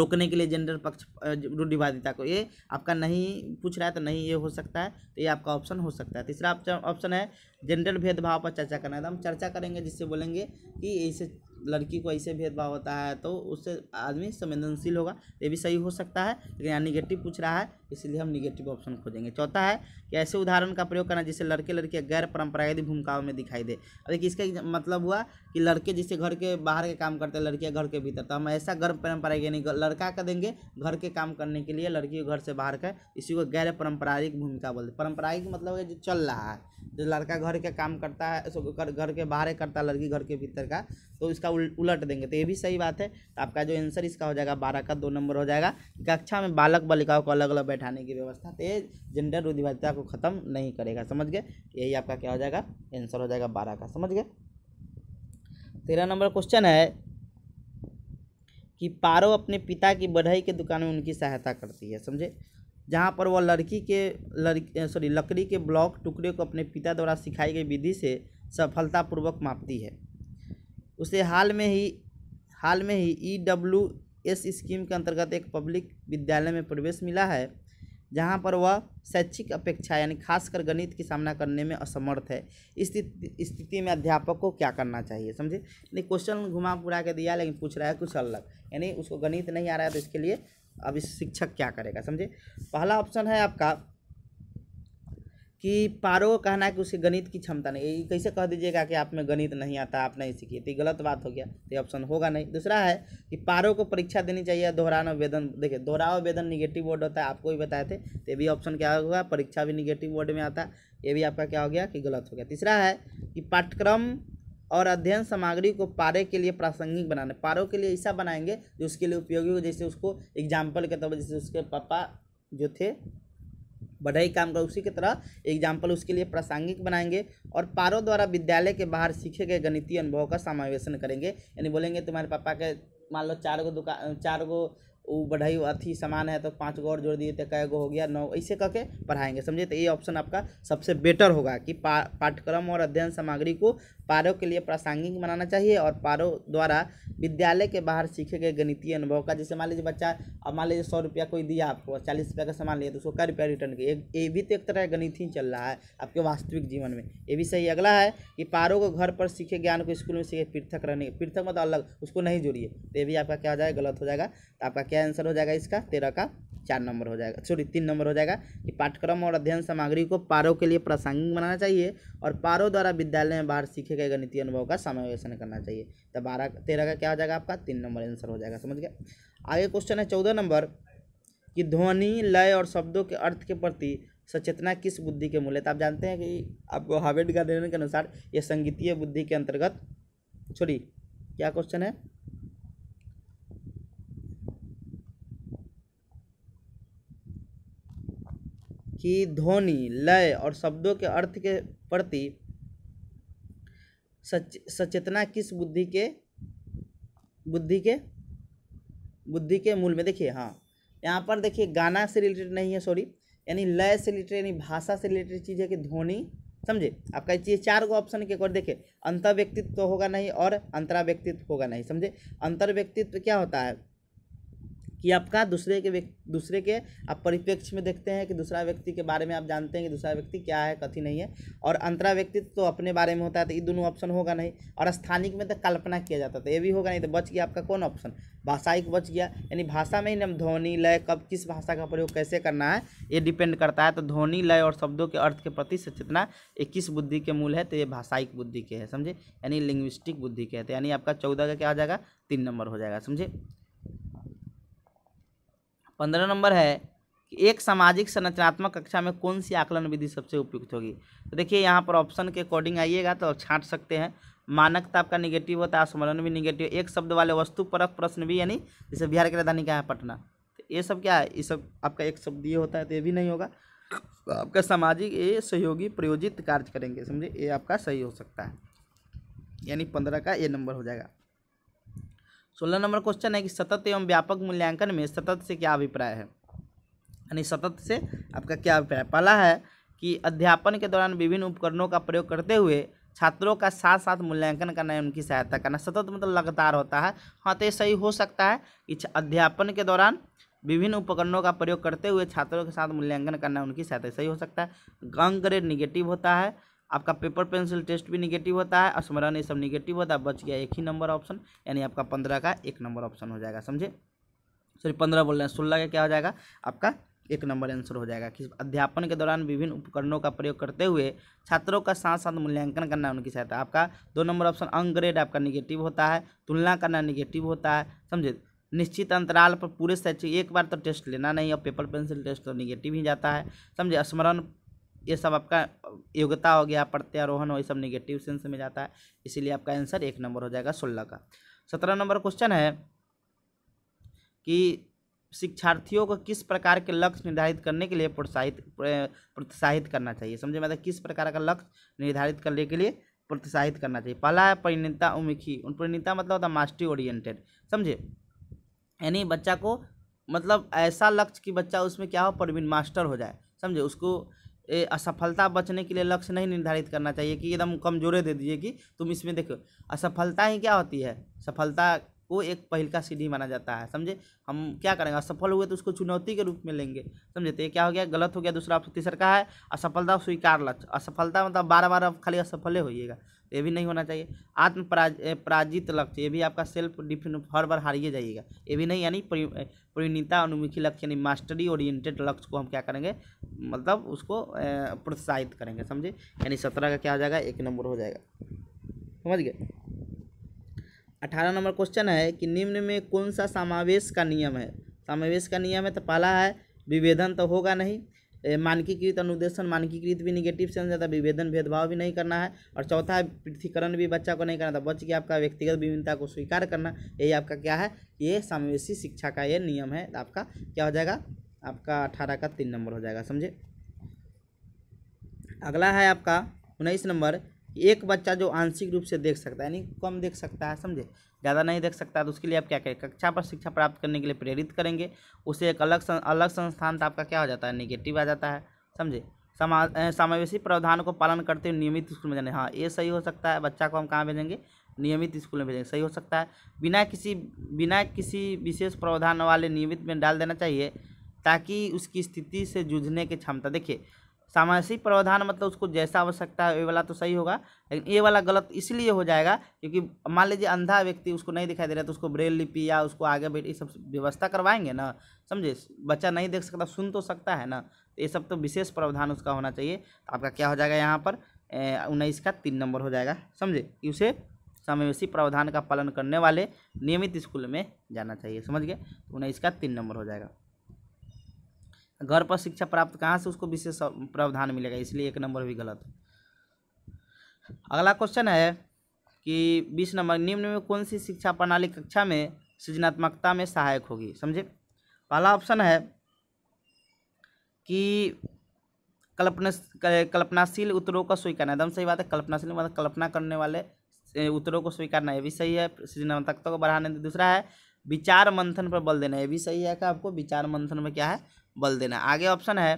रोकने के लिए जेंडर पक्ष रूढ़िवादिता को ये आपका नहीं पूछ रहा है तो नहीं ये हो सकता है तो ये आपका ऑप्शन हो सकता है तीसरा ऑप्शन है जेंडर भेदभाव पर चर्चा करना है तो हम चर्चा करेंगे जिससे बोलेंगे कि इसे लड़की को ऐसे भेदभाव होता है तो उससे आदमी संवेदनशील होगा ये भी सही हो सकता है लेकिन यहाँ निगेटिव पूछ रहा है इसलिए हम निगेटिव ऑप्शन खोजेंगे चौथा है कि ऐसे उदाहरण का प्रयोग करना जिससे लड़के लड़के गैर परंपरागत भूमिकाओं में दिखाई दे अब इसका मतलब हुआ कि लड़के जिससे घर के बाहर के काम करते हैं लड़कियाँ घर के भीतर तो हम ऐसा गर्भ परंपरागत यानी लड़का का देंगे घर के काम करने के लिए लड़की घर से बाहर का इसी को गैर पारंपरिक भूमिका बोलते पारंपरिक मतलब जो चल रहा है जो लड़का घर के काम करता है घर के बाहर करता है लड़की घर के भीतर का तो इसका उल, उलट देंगे तो ये भी सही बात है तो आपका जो आंसर इसका हो जाएगा बारह का दो नंबर हो जाएगा कक्षा में बालक बालिकाओं को अलग अलग बैठाने की व्यवस्था तो जेंडर रुधिभाज्यता को ख़त्म नहीं करेगा समझ गए यही आपका क्या हो जाएगा आंसर हो जाएगा बारह का समझ गए तेरह नंबर क्वेश्चन है कि पारो अपने पिता की बढ़ई के दुकान में उनकी सहायता करती है समझे जहाँ पर वह लड़की के लड़की सॉरी लकड़ी के ब्लॉक टुकड़े को अपने पिता द्वारा सिखाई गई विधि से सफलतापूर्वक मापती है उसे हाल में ही हाल में ही ई डब्ल्यू एस स्कीम के अंतर्गत एक पब्लिक विद्यालय में प्रवेश मिला है जहां पर वह शैक्षिक अपेक्षा यानी खासकर गणित की सामना करने में असमर्थ है इस स्थिति में अध्यापक को क्या करना चाहिए समझे नहीं क्वेश्चन घुमा पुरा के दिया लेकिन पूछ रहा है कुछ अलग यानी उसको गणित नहीं आ रहा है तो इसके लिए अब इस शिक्षक क्या करेगा समझे पहला ऑप्शन है आपका कि पारो को कहना है कि उसे गणित की क्षमता नहीं कैसे कह दीजिएगा कि आप में गणित नहीं आता आप नहीं सीखिए तो ये गलत बात हो गया तो ये ऑप्शन होगा नहीं दूसरा है कि पारो को परीक्षा देनी चाहिए दोहराना वेदन देखिए दोहराओ वेदन निगेटिव वर्ड होता है आपको भी बताए थे तो ये भी ऑप्शन क्या होगा परीक्षा भी निगेटिव वर्ड में आता ये भी आपका क्या हो गया कि गलत हो गया तीसरा है कि पाठ्यक्रम और अध्ययन सामग्री को पारे के लिए प्रासंगिक बनाने पारों के लिए ऐसा बनाएंगे जो उसके लिए उपयोगी हो जैसे उसको एग्जाम्पल के तौर पर जैसे उसके पापा जो थे बढ़ई काम का उसी की तरह एग्जाम्पल उसके लिए प्रासंगिक बनाएंगे और पारों द्वारा विद्यालय के बाहर सीखे गए गणितीय अनुभव का समावेशन करेंगे यानी बोलेंगे तुम्हारे पापा के मान लो चार गो दुकान चार गो वो बढ़ाई अथी सामान है तो पाँच गो और जोड़ दिए तो कै गो हो गया नौ ऐसे करके पढ़ाएंगे समझे तो ये ऑप्शन आपका सबसे बेटर होगा कि पा, पाठ्यक्रम और अध्ययन सामग्री को पारों के लिए प्रासंगिक बनाना चाहिए और पारों द्वारा विद्यालय के बाहर सीखे गए गणितीय अनुभव का जैसे मान लीजिए बच्चा अब मान लीजिए सौ रुपया कोई दिया आपको चालीस रुपया का सामान लिया तो उसको क्या रुपया रिटर्न किया ये भी तो एक तरह गणित ही चल रहा है आपके वास्तविक जीवन में ये भी सही अगला है कि पारों को घर पर सीखे ज्ञान को स्कूल में सीखे पृथक रहने पृथक मतलब अलग उसको नहीं जोड़िए तो ये भी आपका क्या हो जाएगा गलत हो जाएगा तो आपका क्या आंसर हो जाएगा इसका तेरह का चार नंबर हो जाएगा सॉरी तीन नंबर हो जाएगा कि पाठ्यक्रम और अध्ययन सामग्री को पारों के लिए प्रासंगिक बनाना चाहिए और पारों द्वारा विद्यालय में बाहर सीखे ठीक है गणितीय अनुभव का समावेशन करना चाहिए तो बारह तेरह का क्या हो जाएगा आपका तीन नंबर आंसर हो जाएगा समझ गए आगे क्वेश्चन है चौदह नंबर कि ध्वनि लय और शब्दों के अर्थ के प्रति सचेतना किस बुद्धि के मूल्य तो आप जानते हैं कि आपको का निर्णय के अनुसार ये संगीतीय बुद्धि के अंतर्गत छोड़ी क्या क्वेश्चन है कि ध्वनि लय और शब्दों के अर्थ के प्रति सच सचेतना किस बुद्धि के बुद्धि के बुद्धि के मूल में देखिए हाँ यहाँ पर देखिए गाना से रिलेटेड नहीं है सॉरी यानी लय से रिलेटेड यानी भाषा से रिलेटेड चीज़ है कि ध्वनि समझे आपका चीज चार गो ऑप्शन के अकॉर्ड देखिए अंतर व्यक्तित्व तो होगा नहीं और अंतरा व्यक्तित्व होगा नहीं समझे अंतर व्यक्तित्व क्या होता है कि आपका दूसरे के दूसरे के आप परिप्रेक्ष्य में देखते हैं कि दूसरा व्यक्ति के बारे में आप जानते हैं कि दूसरा व्यक्ति क्या है कथी नहीं है और अंतरा व्यक्तित्व तो अपने बारे में होता है तो ये दोनों ऑप्शन होगा नहीं और स्थानिक में तो कल्पना किया जाता था ये भी होगा नहीं तो बच गया आपका कौन ऑप्शन भाषाई बच गया यानी भाषा में ही नाम ध्वनि लय कब किस भाषा का प्रयोग कैसे करना है ये डिपेंड करता है तो ध्वनि लय और शब्दों के अर्थ के प्रति सचेतना ये किस बुद्धि के मूल है तो ये भाषाई बुद्धि के है समझे यानी लिंग्विस्टिक बुद्धि के है तो यानी आपका चौदह का क्या आ जाएगा तीन नंबर हो जाएगा समझे पंद्रह नंबर है कि एक सामाजिक संरचनात्मक कक्षा में कौन सी आकलन विधि सबसे उपयुक्त होगी तो देखिए यहाँ पर ऑप्शन के अकॉर्डिंग आइएगा तो छाँट सकते हैं मानकता आपका निगेटिव होता है स्मरण भी निगेटिव एक शब्द वाले वस्तु परक प्रश्न भी यानी जैसे बिहार की राजधानी क्या है पटना तो ये सब क्या है ये सब आपका एक शब्द ये होता है तो ये भी नहीं होगा तो आपका सामाजिक ये सहयोगी प्रयोजित कार्य करेंगे समझे ये आपका सही हो सकता है यानी पंद्रह का ये नंबर हो जाएगा सोलह नंबर क्वेश्चन है कि सतत एवं व्यापक मूल्यांकन में सतत से क्या अभिप्राय है यानी सतत से आपका क्या अभिप्राय पहला है कि अध्यापन के दौरान विभिन्न उपकरणों का प्रयोग करते हुए छात्रों का साथ साथ मूल्यांकन करना है उनकी सहायता करना सतत मतलब लगातार होता है हाँ तो ये सही हो सकता है कि अध्यापन के दौरान विभिन्न उपकरणों का प्रयोग करते हुए छात्रों के साथ मूल्यांकन करना उनकी सहायता सही हो सकता है अंक ग्रेड निगेटिव होता है आपका पेपर पेंसिल टेस्ट भी निगेटिव होता है स्मरण ये सब निगेटिव होता है बच गया एक ही नंबर ऑप्शन यानी आपका पंद्रह का एक नंबर ऑप्शन हो जाएगा समझे सॉरी पंद्रह बोल रहे हैं सोलह का क्या हो जाएगा आपका एक नंबर आंसर हो जाएगा कि अध्यापन के दौरान विभिन्न उपकरणों का प्रयोग करते हुए छात्रों का साथ साथ मूल्यांकन करना उनकी सहायता आपका दो नंबर ऑप्शन अंग्रेड आपका निगेटिव होता है तुलना करना निगेटिव होता है समझे निश्चित अंतराल पर पूरे शैक्षिक एक बार तो टेस्ट लेना नहीं और पेपर पेंसिल टेस्ट तो निगेटिव ही जाता है समझे स्मरण ये सब आपका योग्यता हो गया प्रत्यारोहण हो ये सब निगेटिव सेंस में जाता है इसीलिए आपका आंसर एक नंबर हो जाएगा सोलह का सत्रह नंबर क्वेश्चन है कि शिक्षार्थियों को किस प्रकार के लक्ष्य निर्धारित करने के लिए प्रोत्साहित प्रोत्साहित करना चाहिए समझे मतलब किस प्रकार का लक्ष्य निर्धारित करने के लिए प्रोत्साहित करना चाहिए पहला है परिणता उमुखी परिणता मतलब होता है मास्टरी ओरिएंटेड समझे यानी बच्चा को मतलब ऐसा लक्ष्य कि बच्चा उसमें क्या हो प्रवीण मास्टर हो जाए समझे उसको ए, असफलता बचने के लिए लक्ष्य नहीं निर्धारित करना चाहिए कि एकदम कमजोरे दे दीजिए कि तुम इसमें देखो असफलता ही क्या होती है सफलता को एक पहल का सीढ़ी माना जाता है समझे हम क्या करेंगे असफल हुए तो उसको चुनौती के रूप में लेंगे समझे तो ये क्या हो गया गलत हो गया दूसरा तीसरा का है असफलता स्वीकार लक्ष्य असफलता मतलब बार बार अब खाली असफल होइएगा ये भी नहीं होना चाहिए आत्म पराजित लक्ष्य ये भी आपका सेल्फ डिफेंस हर बार हारिए जाइएगा ये भी नहीं यानी परिणीता अनुमुखी लक्ष्य यानी मास्टरी ओरिएंटेड लक्ष्य को हम क्या करेंगे मतलब उसको प्रोत्साहित करेंगे समझे यानी सत्रह का क्या हो जाएगा एक नंबर हो जाएगा समझ गए अठारह नंबर क्वेश्चन है कि निम्न में कौन सा समावेश का नियम है समावेश का नियम है तो पहला है विभेदन तो होगा नहीं मानकीकृत अनुदेशन मानकीकृत भी निगेटिव से जाता है विभेदन भेदभाव भी नहीं करना है और चौथा है पृथ्वीकरण भी बच्चा को नहीं करना था बच्चे की आपका व्यक्तिगत विभिन्नता को स्वीकार करना यही आपका क्या है ये समावेशी शिक्षा का ये नियम है आपका क्या हो जाएगा आपका अठारह का तीन नंबर हो जाएगा समझे अगला है आपका उन्नीस नंबर एक बच्चा जो आंशिक रूप से देख सकता है यानी कम देख सकता है समझे ज़्यादा नहीं देख सकता तो उसके लिए आप क्या करें कक्षा पर शिक्षा प्राप्त करने के लिए प्रेरित करेंगे उसे एक अलग सं, अलग संस्थान तो आपका क्या हो जाता है निगेटिव आ जाता है समझे समा समावेशी प्रावधान को पालन करते हुए नियमित स्कूल में जाने हाँ ये सही हो सकता है बच्चा को हम कहाँ भेजेंगे नियमित स्कूल में भेजेंगे सही हो सकता है बिना किसी बिना किसी विशेष प्रावधान वाले नियमित में डाल देना चाहिए ताकि उसकी स्थिति से जूझने की क्षमता देखिए सामासिक प्रावधान मतलब उसको जैसा आवश्यकता है ये वाला तो सही होगा लेकिन ये वाला गलत इसलिए हो जाएगा क्योंकि मान लीजिए अंधा व्यक्ति उसको नहीं दिखाई दे रहा तो उसको ब्रेल लिपि या उसको आगे बैठ ये सब व्यवस्था करवाएंगे ना समझे बच्चा नहीं देख सकता सुन तो सकता है ना तो ये सब तो विशेष प्रावधान उसका होना चाहिए तो आपका क्या हो जाएगा यहाँ पर उन्नीस का तीन नंबर हो जाएगा समझे कि उसे समावेशी प्रावधान का पालन करने वाले नियमित स्कूल में जाना चाहिए समझ गए तो उन्हें इसका तीन नंबर हो जाएगा घर पर शिक्षा प्राप्त कहाँ से उसको विशेष प्रावधान मिलेगा इसलिए एक नंबर भी गलत अगला क्वेश्चन है कि बीस नंबर निम्न में कौन सी शिक्षा प्रणाली कक्षा में सृजनात्मकता में सहायक होगी समझे पहला ऑप्शन है कि कल्पना कल्पनाशील उत्तरों का स्वीकारना एकदम सही बात है कल्पनाशील मतलब कल्पना करने वाले उत्तरों को स्वीकारना ये भी सही है सृजनात्मकता को बढ़ाने दूसरा है विचार मंथन पर बल देना ये भी सही है कि आपको विचार मंथन में क्या है बल देना आगे ऑप्शन है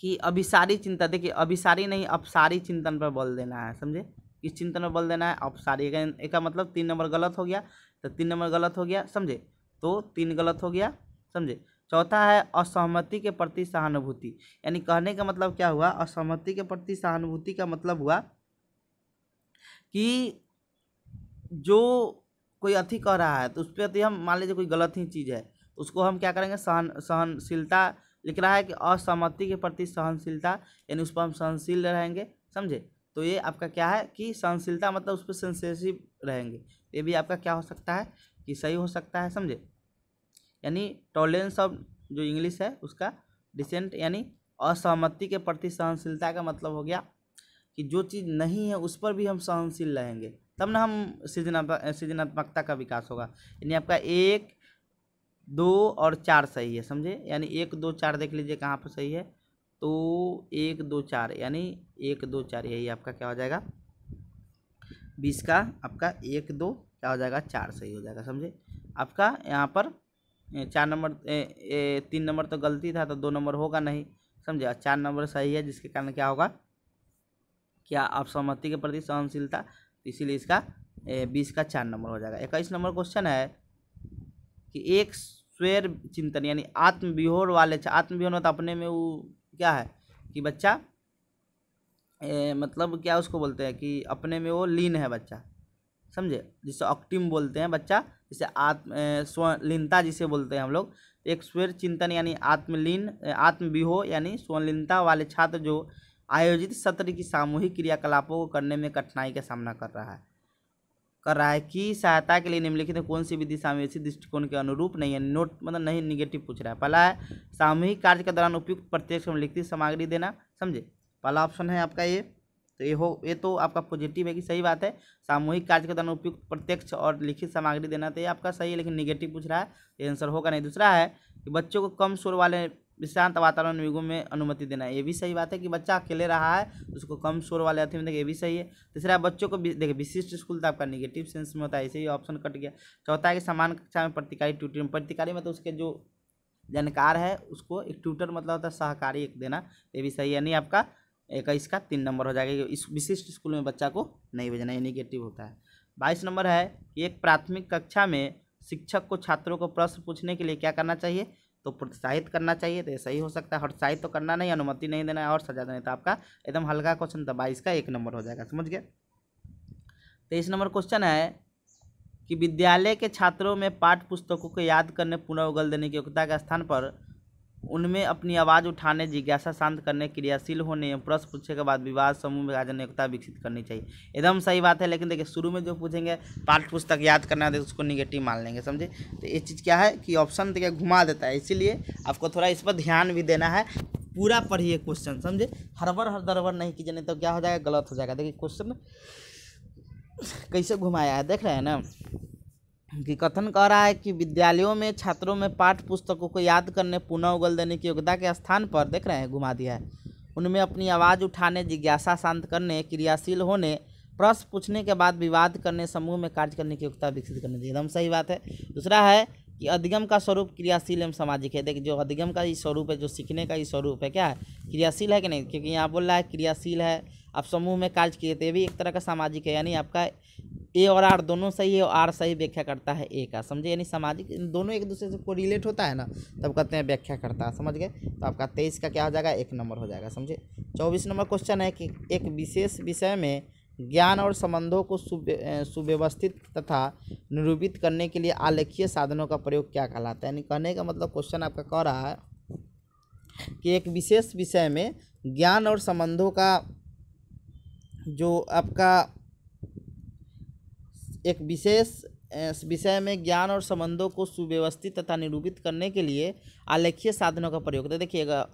कि अभिसारी चिंता देखिए अभिसारी नहीं अपसारी चिंतन पर बल देना है समझे किस चिंतन पर बल देना है अपसारी एक मतलब तीन नंबर गलत हो गया तो तीन नंबर गलत हो गया समझे तो तीन गलत हो गया समझे चौथा है असहमति के प्रति सहानुभूति यानी कहने का मतलब क्या हुआ असहमति के प्रति सहानुभूति का मतलब हुआ कि जो कोई अथी कह रहा है तो उस पर हम मान लीजिए कोई गलत ही चीज़ है उसको हम क्या करेंगे सहन सहनशीलता लिख रहा है कि असहमति के प्रति सहनशीलता यानी उस पर हम सहनशील रहेंगे समझे तो ये आपका क्या है कि सहनशीलता मतलब उस पर सेंसेसिव रहेंगे ये भी आपका क्या हो सकता है कि सही हो सकता है समझे यानी टॉलरेंस ऑफ जो इंग्लिश है उसका डिसेंट यानी असहमति के प्रति सहनशीलता का मतलब हो गया कि जो चीज़ नहीं है उस पर भी हम सहनशील रहेंगे तब ना हम सृजनात्मकता का विकास होगा यानी आपका एक दो और चार सही है समझे यानी एक दो चार देख लीजिए कहाँ पर सही है तो एक दो चार यानी एक दो चार यही आपका क्या हो जाएगा बीस का आपका एक दो क्या हो जाएगा चार सही हो जाएगा समझे आपका यहाँ पर चार नंबर तीन नंबर तो गलती था तो दो नंबर होगा नहीं समझे चार नंबर सही है जिसके कारण क्या होगा क्या आप सहमति के प्रति सहनशीलता तो इसीलिए इसका बीस का चार नंबर हो जाएगा इक्कीस नंबर क्वेश्चन है कि एक स्वेर चिंतन यानी आत्मविहोर वाले आत्मविहोर मतलब अपने में वो क्या है कि बच्चा ए, मतलब क्या उसको बोलते हैं कि अपने में वो लीन है बच्चा समझे जिसे ऑक्टिम बोलते हैं बच्चा जिसे आत्म स्वलीनता जिसे बोलते हैं हम लोग एक स्वेर चिंतन यानी आत्मलीन आत्मविहो यानी स्वलीनता वाले छात्र जो आयोजित सत्र की सामूहिक क्रियाकलापों को करने में कठिनाई का सामना कर रहा है कर रहा है कि सहायता के लिए निम्नलिखित में कौन सी विधि सामवेशी दृष्टिकोण के अनुरूप नहीं है नोट मतलब नहीं निगेटिव पूछ रहा है पहला है सामूहिक कार्य के दौरान उपयुक्त प्रत्यक्ष लिखित सामग्री देना समझे पहला ऑप्शन है आपका ये तो ये हो ये तो आपका पॉजिटिव है कि सही बात है सामूहिक कार्य के दौरान उपयुक्त प्रत्यक्ष और लिखित सामग्री देना तो ये आपका सही है लेकिन निगेटिव पूछ रहा है आंसर होगा नहीं दूसरा है कि बच्चों को कम शोर वाले विश्रांत वातावरण युगों में अनुमति देना ये भी सही बात है कि बच्चा अकेले रहा है उसको कम शोर वाले अथी में देखिए ये भी सही है तीसरा बच्चों को देखिए विशिष्ट स्कूल तो आपका निगेटिव सेंस में होता है ऐसे ही ऑप्शन कट गया चौथा है कि समान कक्षा में प्रतिकारी ट्यूटर प्रतिकारी मतलब उसके जो जानकार है उसको एक ट्यूटर मतलब होता है सहकारी एक देना ये भी सही यानी आपका इक्कीस का तीन नंबर हो जाएगा इस विशिष्ट स्कूल में बच्चा को नहीं भेजना ये निगेटिव होता है बाईस नंबर है कि एक प्राथमिक कक्षा में शिक्षक को छात्रों को प्रश्न पूछने के लिए क्या करना चाहिए तो प्रोत्साहित करना चाहिए तो सही हो सकता है हटसाहित तो करना नहीं अनुमति नहीं देना है और सजा देना तो आपका एकदम हल्का क्वेश्चन था बाईस का एक नंबर हो जाएगा समझ गए तेईस तो नंबर क्वेश्चन है कि विद्यालय के छात्रों में पाठ पुस्तकों को याद करने पुनः उगल देने की योग्यता के स्थान पर उनमें अपनी आवाज़ उठाने जिज्ञासा शांत करने क्रियाशील होने या प्रश्न पूछे के बाद विवाद समूह में राजनयिकता विकसित करनी चाहिए एकदम सही बात है लेकिन देखिए शुरू में जो पूछेंगे पाठ पुस्तक याद करना है तो उसको निगेटिव मान लेंगे समझे तो ये चीज़ क्या है कि ऑप्शन तो देखिए घुमा देता है इसीलिए आपको थोड़ा इस पर ध्यान भी देना है पूरा पढ़िए क्वेश्चन समझे हरबर हर दरबर नहीं कीजिए नहीं तो क्या हो जाएगा गलत हो जाएगा देखिए क्वेश्चन कैसे घुमाया है देख रहे हैं ना कि कथन कह रहा है कि विद्यालयों में छात्रों में पाठ पुस्तकों को याद करने पुनः उगल देने की योग्यता के स्थान पर देख रहे हैं घुमा दिया है उनमें अपनी आवाज़ उठाने जिज्ञासा शांत करने क्रियाशील होने प्रश्न पूछने के बाद विवाद करने समूह में कार्य करने की योग्यता विकसित करने एकदम सही बात है दूसरा है कि अधिगम का स्वरूप क्रियाशील एवं सामाजिक है देखिए जो अधिगम का ही स्वरूप है जो सीखने का ही स्वरूप है क्या है क्रियाशील है कि नहीं क्योंकि यहाँ बोल रहा है क्रियाशील है आप समूह में कार्य किए थे भी एक तरह का सामाजिक है यानी आपका ए और आर दोनों सही है और आर सही व्याख्या करता है ए का समझे यानी सामाजिक दोनों एक दूसरे से को रिलेट होता है ना तब कहते हैं व्याख्या करता है समझ गए तो आपका तेईस का क्या हो जाएगा एक नंबर हो जाएगा समझे चौबीस नंबर क्वेश्चन है कि एक विशेष विषय में ज्ञान और संबंधों को सुव्यवस्थित तथा निरूपित करने के लिए आलेखीय साधनों का प्रयोग क्या कहलाता है यानी कहने का मतलब क्वेश्चन आपका कह रहा है कि एक विशेष विषय में ज्ञान और संबंधों का जो आपका एक विशेष विषय में ज्ञान और संबंधों को सुव्यवस्थित तथा निरूपित करने के लिए आलेखीय साधनों का प्रयोग तो देखिएगा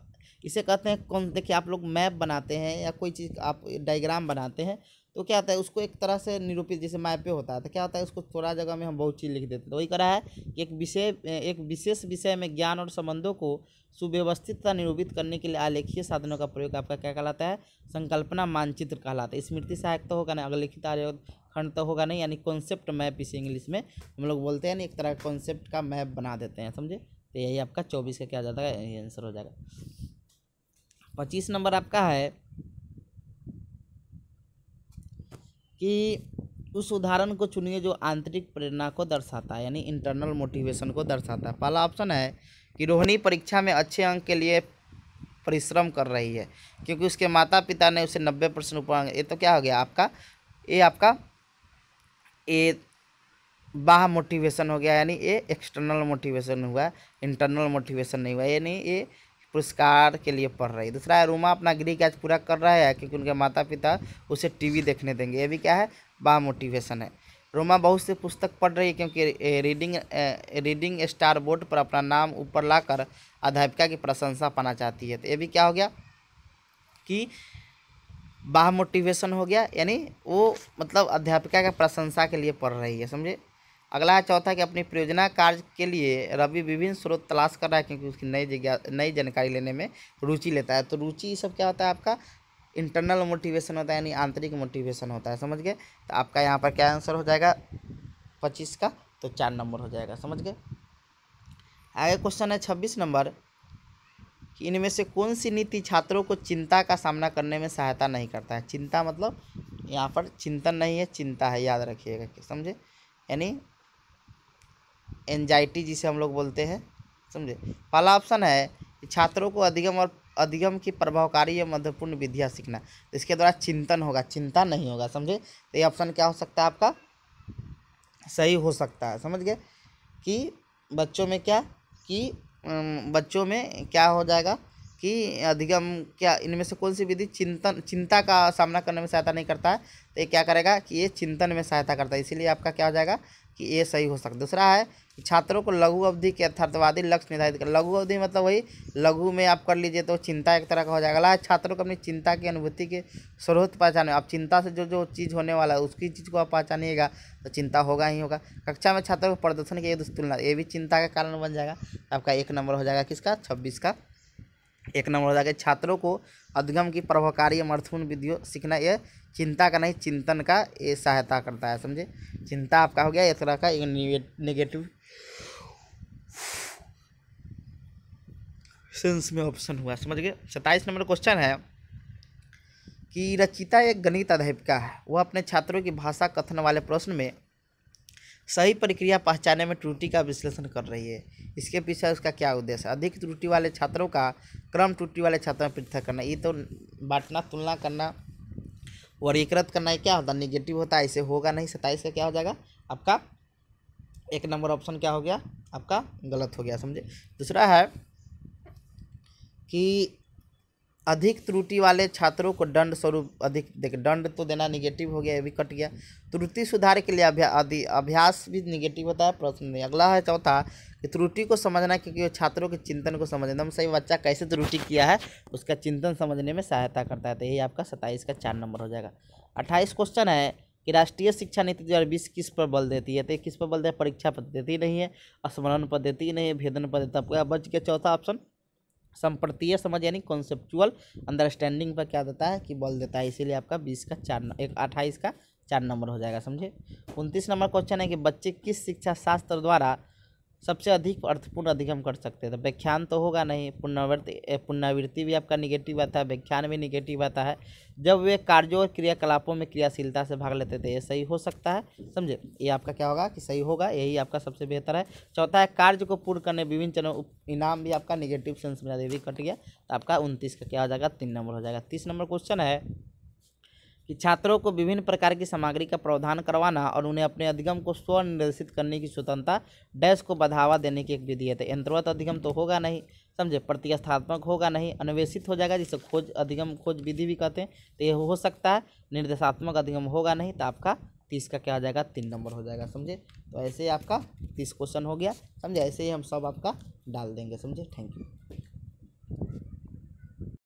इसे कहते हैं कौन देखिए आप लोग मैप बनाते हैं या कोई चीज़ आप डायग्राम बनाते हैं तो क्या होता है उसको एक तरह से निरूपित जैसे मैपे होता है तो क्या होता है उसको थोड़ा जगह में हम बहुत चीज़ लिख देते हैं तो वही करा है कि एक विषय एक विशेष विषय में ज्ञान और संबंधों को सुव्यवस्थित निरूपित करने के लिए आलेखीय साधनों का प्रयोग आपका क्या कहलाता है संकल्पना मानचित्र कहलाता है स्मृति सहायक तो होगा ना अगलिखित आयोग खंड तो होगा नहीं यानी कॉन्सेप्ट मैप इसे इंग्लिश में हम लोग बोलते हैं ना एक तरह का कॉन्सेप्ट का मैप बना देते हैं समझे तो यही आपका चौबीस का क्या जाता है आंसर हो जाएगा पच्चीस नंबर आपका है कि उस उदाहरण को चुनिए जो आंतरिक प्रेरणा को दर्शाता है यानी इंटरनल मोटिवेशन को दर्शाता है पहला ऑप्शन है कि रोहिणी परीक्षा में अच्छे अंक के लिए परिश्रम कर रही है क्योंकि उसके माता पिता ने उसे नब्बे परसेंट ऊपर ये तो क्या हो गया आपका ये आपका ये बाह मोटिवेशन हो गया यानी ये एक्सटर्नल मोटिवेशन हुआ इंटरनल मोटिवेशन नहीं हुआ यानी ये पुरस्कार के लिए पढ़ रही है दूसरा है रूमा अपना गृह कार्य पूरा कर रहा है क्योंकि उनके माता पिता उसे टीवी देखने देंगे ये भी क्या है बा मोटिवेशन है रोमा बहुत से पुस्तक पढ़ रही है क्योंकि रीडिंग रीडिंग स्टार बोर्ड पर अपना नाम ऊपर लाकर अध्यापिका की प्रशंसा पाना चाहती है तो ये भी क्या हो गया कि बाह मोटिवेशन हो गया यानी वो मतलब अध्यापिका के प्रशंसा के लिए पढ़ रही है समझे अगला है चौथा कि अपनी परियोजना कार्य के लिए रवि विभिन्न स्रोत तलाश कर रहा है क्योंकि उसकी नई जिज्ञा नई जानकारी लेने में रुचि लेता है तो रुचि सब क्या होता है आपका इंटरनल मोटिवेशन होता है यानी आंतरिक मोटिवेशन होता है समझ गए तो आपका यहाँ पर क्या आंसर हो जाएगा पच्चीस का तो चार नंबर हो जाएगा समझ गए आगे क्वेश्चन है छब्बीस नंबर कि इनमें से कौन सी नीति छात्रों को चिंता का सामना करने में सहायता नहीं करता है चिंता मतलब यहाँ पर चिंतन नहीं है चिंता है याद रखिएगा समझे यानी एनजाइटी जिसे हम लोग बोलते हैं समझे पहला ऑप्शन है छात्रों को अधिगम और अधिगम की प्रभावकारी या महत्वपूर्ण विधियाँ सीखना तो इसके द्वारा चिंतन होगा चिंता नहीं होगा समझे तो ये ऑप्शन क्या हो सकता है आपका सही हो सकता है समझ गए कि बच्चों में क्या कि बच्चों में क्या हो जाएगा कि अधिगम क्या इनमें से कौन सी विधि चिंतन चिंता का सामना करने में सहायता नहीं करता है तो ये क्या करेगा कि ये चिंतन में सहायता करता है इसीलिए आपका क्या हो जाएगा कि ये सही हो सकता है दूसरा है कि छात्रों को लघु अवधि के यथार्थवादी लक्ष्य निर्धारित कर लघु अवधि मतलब वही लघु में आप कर लीजिए तो चिंता एक तरह का हो जाएगा अगला छात्रों को अपनी चिंता की अनुभूति के स्रोत पहचाने आप चिंता से जो जो चीज़ होने वाला है उसकी चीज़ को आप पहचानिएगा तो चिंता होगा ही होगा कक्षा में छात्रों को प्रदर्शन की तुलना ये भी चिंता का कारण बन जाएगा आपका एक नंबर हो जाएगा किसका छब्बीस का एक नंबर हो जाएगा छात्रों को अधगम की प्रभावकारी अमर्थपूर्ण विधियों सीखना यह चिंता का नहीं चिंतन का ये सहायता करता है समझे चिंता आपका हो गया एक तरह का एक नेगेटिव सेंस में ऑप्शन हुआ समझ गए सत्ताईस नंबर क्वेश्चन है कि रचिता एक गणित अध्यापिका है वह अपने छात्रों की भाषा कथन वाले प्रश्न में सही प्रक्रिया पहचाने में त्रुटि का विश्लेषण कर रही है इसके पीछे उसका क्या उद्देश्य अधिक त्रुटि वाले छात्रों का क्रम त्रुटि वाले छात्रों में पृथक करना ये तो बांटना तुलना करना वर्गीकृत करना है क्या होता है निगेटिव होता है इसे होगा नहीं सताइस का क्या हो जाएगा आपका एक नंबर ऑप्शन क्या हो गया आपका गलत हो गया समझे दूसरा है कि अधिक त्रुटि वाले छात्रों को दंड स्वरूप अधिक देख दंड तो देना निगेटिव हो गया ये भी कट गया त्रुटि सुधार के लिए अभ्या अभ्यास भी निगेटिव होता है प्रश्न नहीं अगला है चौथा कि त्रुटि को समझना क्योंकि वो छात्रों के चिंतन को समझना तो हम सही बच्चा कैसे त्रुटि किया है उसका चिंतन समझने में सहायता करता है तो यही आपका सत्ताईस का चार नंबर हो जाएगा अट्ठाईस क्वेश्चन है कि राष्ट्रीय शिक्षा नीति दो हज़ार बीस किस पर बल देती है तो किस पर बल देती है परीक्षा पद्धति नहीं है स्मरण पद्धति नहीं है भेदन पद्धति तो आपका बच गया चौथा ऑप्शन संप्रतीय समझ यानी कॉन्सेप्चुअल अंडरस्टैंडिंग पर क्या देता है कि बल देता है इसीलिए आपका बीस का चार एक अट्ठाईस का चार नंबर हो जाएगा समझे उनतीस नंबर क्वेश्चन है कि बच्चे किस शिक्षा शास्त्र द्वारा सबसे अधिक अर्थपूर्ण अधिगम कर सकते थे तो व्याख्यान तो होगा नहीं पुनर्वृत्ति पुनरावृत्ति भी आपका निगेटिव आता है व्याख्यान भी निगेटिव आता है जब वे कार्यों और क्रियाकलापों में क्रियाशीलता से भाग लेते थे ये सही हो सकता है समझे ये आपका क्या होगा कि सही होगा यही आपका सबसे बेहतर है चौथा है कार्य को पूर्ण करने विभिन्न चरण इनाम भी आपका निगेटिव सेंस में भी कट गया तो आपका उनतीस का क्या हो जाएगा तीन नंबर हो जाएगा तीस नंबर क्वेश्चन है कि छात्रों को विभिन्न प्रकार की सामग्री का प्रावधान करवाना और उन्हें अपने अधिगम को स्वनिर्देशित करने की स्वतंत्रता डैश को बढ़ावा देने की एक विधि है तो यंत्रवत अधिगम तो होगा नहीं समझे प्रतिस्थात्मक होगा नहीं अनवेषित हो जाएगा जिसे खोज अधिगम खोज विधि भी कहते हैं तो ये हो सकता है निर्देशात्मक अधिगम होगा नहीं तो आपका तीस का क्या हो जाएगा तीन नंबर हो जाएगा समझे तो ऐसे ही आपका तीस क्वेश्चन हो गया समझे ऐसे ही हम सब आपका डाल देंगे समझे थैंक यू